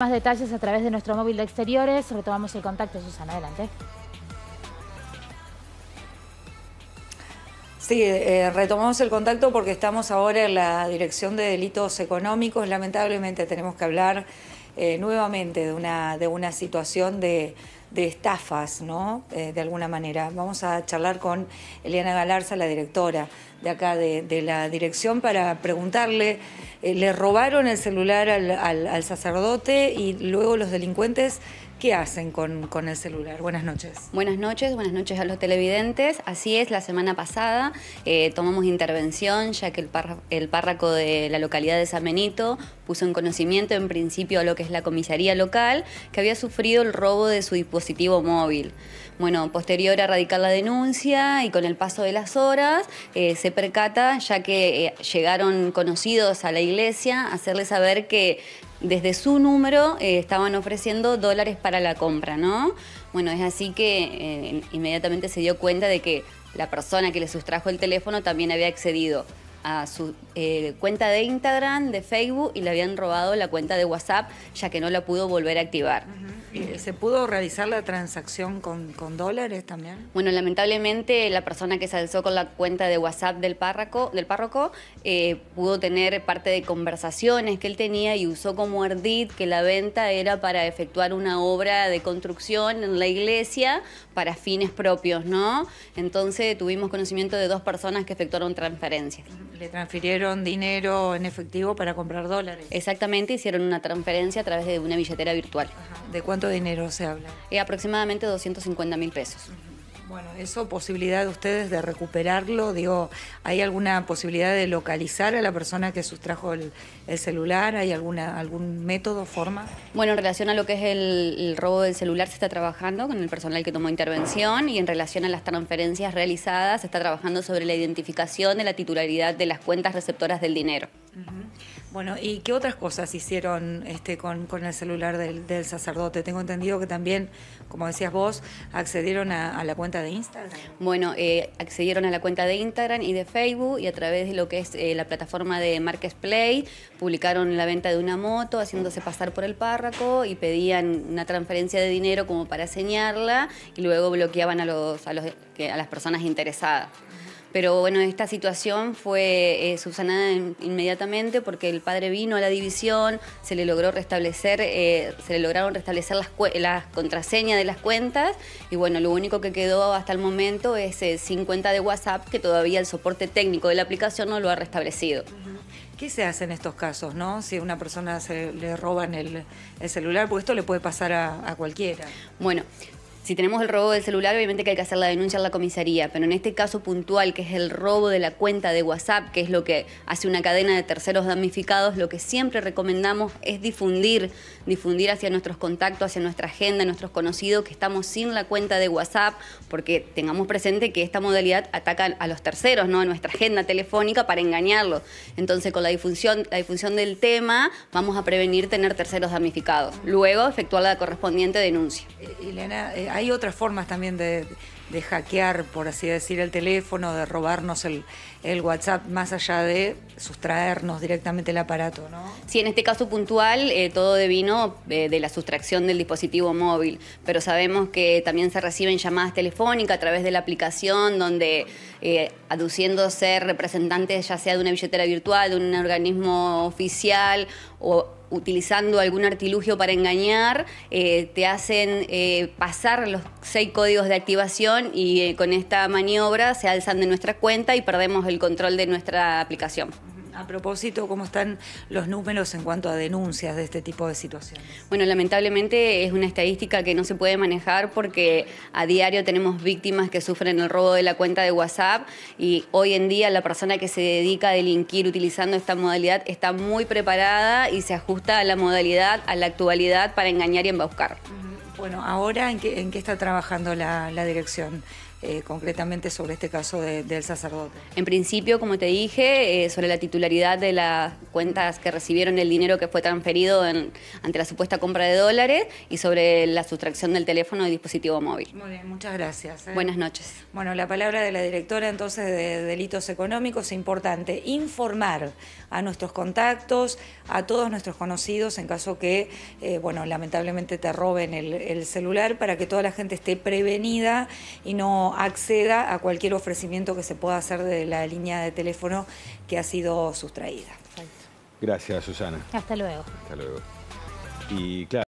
Más detalles a través de nuestro móvil de exteriores. Retomamos el contacto, Susana. Adelante. Sí, eh, retomamos el contacto porque estamos ahora en la Dirección de Delitos Económicos. Lamentablemente tenemos que hablar eh, nuevamente de una, de una situación de, estafas, ¿no? Eh, de alguna manera. Vamos a charlar con Eliana Galarza, la directora de acá, de, la dirección, para preguntarle, eh, le robaron el celular al, sacerdote y luego los delincuentes, ¿qué hacen con, el celular? Buenas noches. Buenas noches, buenas noches a los televidentes. Así es, la semana pasada eh, tomamos intervención ya que el, el párraco de la localidad de San Benito puso en conocimiento en principio a lo que es la comisaría local que había sufrido el robo de su dispositivo móvil. Bueno, posterior a radicar la denuncia y con el paso de las horas eh, se percata, ya que eh, llegaron conocidos a la iglesia, a hacerle saber que desde su número eh, estaban ofreciendo dólares para la compra, ¿no? Bueno, es así que inmediatamente se dio cuenta de que la persona que le sustrajo el teléfono también había accedido a su cuenta de Instagram, de Facebook y le habían robado la cuenta de WhatsApp ya que no la pudo volver a activar. Eh, ¿Se pudo realizar la transacción con, dólares también? Bueno, lamentablemente la persona que se alzó con la cuenta de WhatsApp del párroco, del párroco eh, pudo tener parte de conversaciones que él tenía y usó como ardid que la venta era para efectuar una obra de construcción en la iglesia para fines propios, ¿no? Entonces tuvimos conocimiento de dos personas que efectuaron transferencias. Le transfirieron dinero en efectivo para comprar dólares. Exactamente, hicieron una transferencia a través de una billetera virtual. ¿De cuánto cuánto dinero se habla? Eh, aproximadamente 250 mil pesos. Bueno, eso posibilidad de ustedes de recuperarlo, digo, ¿hay alguna posibilidad de localizar a la persona que sustrajo el, celular? ¿Hay alguna, algún método, forma? Bueno, en relación a lo que es el, robo del celular, se está trabajando con el personal que tomó intervención y en relación a las transferencias realizadas, se está trabajando sobre la identificación de la titularidad de las cuentas receptoras del dinero. Bueno, ¿y qué otras cosas hicieron este, con, el celular del, sacerdote? Tengo entendido que también, como decías vos, accedieron a, la cuenta de Instagram. Bueno, eh, accedieron a la cuenta de Instagram y de Facebook y a través de lo que es eh, la plataforma de Play publicaron la venta de una moto haciéndose pasar por el párroco y pedían una transferencia de dinero como para señarla y luego bloqueaban a las personas interesadas. Pero bueno, esta situación fue eh, subsanada inmediatamente porque el padre vino a la división, se le logró restablecer, eh, se le lograron restablecer las, las, contraseñas de las cuentas y bueno, lo único que quedó hasta el momento es eh, sin 50 de WhatsApp que todavía el soporte técnico de la aplicación no lo ha restablecido. ¿Qué se hace en estos casos, no? Si a una persona se le roban el, celular, porque esto le puede pasar a, a cualquiera. Bueno, si tenemos el robo del celular, obviamente que hay que hacer la denuncia en la comisaría, pero en este caso puntual, que es el robo de la cuenta de WhatsApp, que es lo que hace una cadena de terceros damnificados, lo que siempre recomendamos es difundir, difundir hacia nuestros contactos, hacia nuestra agenda, nuestros conocidos, que estamos sin la cuenta de WhatsApp, porque tengamos presente que esta modalidad ataca a los terceros, ¿no? a nuestra agenda telefónica para engañarlos. Entonces, con la difusión, la difusión del tema, vamos a prevenir tener terceros damnificados. Luego, efectuar la correspondiente denuncia. Eh, Elena, eh, hay otras formas también de, hackear, por así decir, el teléfono, de robarnos el, WhatsApp, más allá de sustraernos directamente el aparato, ¿no? Sí, en este caso puntual, eh, todo devino eh, de la sustracción del dispositivo móvil, pero sabemos que también se reciben llamadas telefónicas a través de la aplicación, donde eh, aduciendo ser representantes ya sea de una billetera virtual, de un organismo oficial o utilizando algún artilugio para engañar, eh, te hacen eh, pasar los seis códigos de activación y eh, con esta maniobra se alzan de nuestra cuenta y perdemos el control de nuestra aplicación a propósito, ¿cómo están los números en cuanto a denuncias de este tipo de situaciones? Bueno, lamentablemente es una estadística que no se puede manejar porque a diario tenemos víctimas que sufren el robo de la cuenta de WhatsApp y hoy en día la persona que se dedica a delinquir utilizando esta modalidad está muy preparada y se ajusta a la modalidad, a la actualidad para engañar y embaucar. Bueno, ahora en qué, está trabajando la dirección. Eh, concretamente sobre este caso del sacerdote? En principio, como te dije, eh, sobre la titularidad de las cuentas que recibieron el dinero que fue transferido ante la supuesta compra de dólares y sobre la sustracción del teléfono y dispositivo móvil. Muy bien, muchas gracias. ¿eh? Buenas noches. Bueno, la palabra de la directora entonces de delitos económicos, es importante informar a nuestros contactos, a todos nuestros conocidos en caso que, bueno, lamentablemente te roben el celular para que toda la gente esté prevenida y no acceda a cualquier ofrecimiento que se pueda hacer de la línea de teléfono que ha sido sustraída. Gracias, Susana. Hasta luego. Hasta luego. Y claro.